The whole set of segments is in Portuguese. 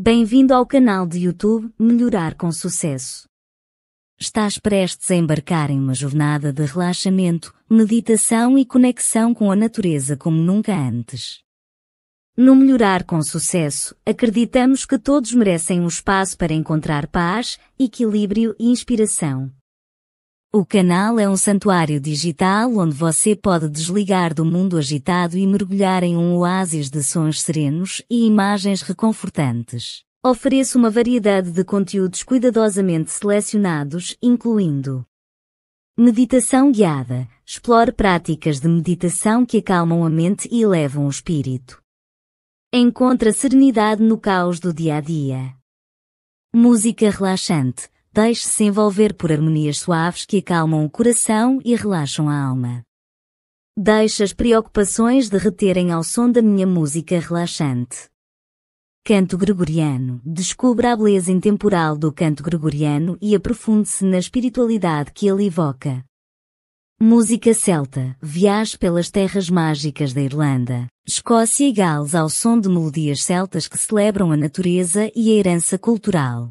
Bem-vindo ao canal de YouTube Melhorar com Sucesso. Estás prestes a embarcar em uma jornada de relaxamento, meditação e conexão com a natureza como nunca antes. No Melhorar com Sucesso, acreditamos que todos merecem um espaço para encontrar paz, equilíbrio e inspiração, o canal é um santuário digital onde você pode desligar do mundo agitado e mergulhar em um oásis de sons serenos e imagens reconfortantes. Ofereço uma variedade de conteúdos cuidadosamente selecionados, incluindo meditação guiada. Explore práticas de meditação que acalmam a mente e elevam o espírito. Encontra serenidade no caos do dia a dia. Música relaxante Deixe-se envolver por harmonias suaves que acalmam o coração e relaxam a alma. Deixe as preocupações derreterem ao som da minha música relaxante. Canto Gregoriano. Descubra a beleza intemporal do canto gregoriano e aprofunde-se na espiritualidade que ele evoca. Música celta. Viaje pelas terras mágicas da Irlanda, Escócia e Gales ao som de melodias celtas que celebram a natureza e a herança cultural.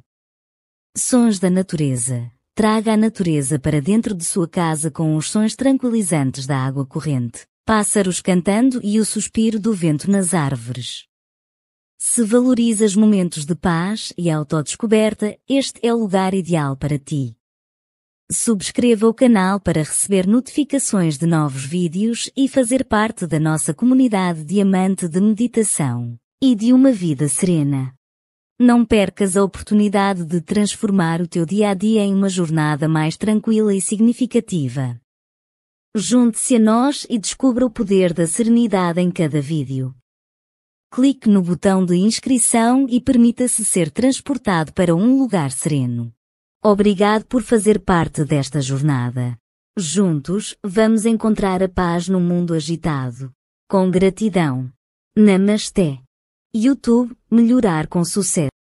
Sons da natureza. Traga a natureza para dentro de sua casa com os sons tranquilizantes da água corrente, pássaros cantando e o suspiro do vento nas árvores. Se valorizas momentos de paz e autodescoberta, este é o lugar ideal para ti. Subscreva o canal para receber notificações de novos vídeos e fazer parte da nossa comunidade diamante de meditação e de uma vida serena. Não percas a oportunidade de transformar o teu dia a dia em uma jornada mais tranquila e significativa. Junte-se a nós e descubra o poder da serenidade em cada vídeo. Clique no botão de inscrição e permita-se ser transportado para um lugar sereno. Obrigado por fazer parte desta jornada. Juntos, vamos encontrar a paz no mundo agitado. Com gratidão. Namasté. YouTube, melhorar com sucesso.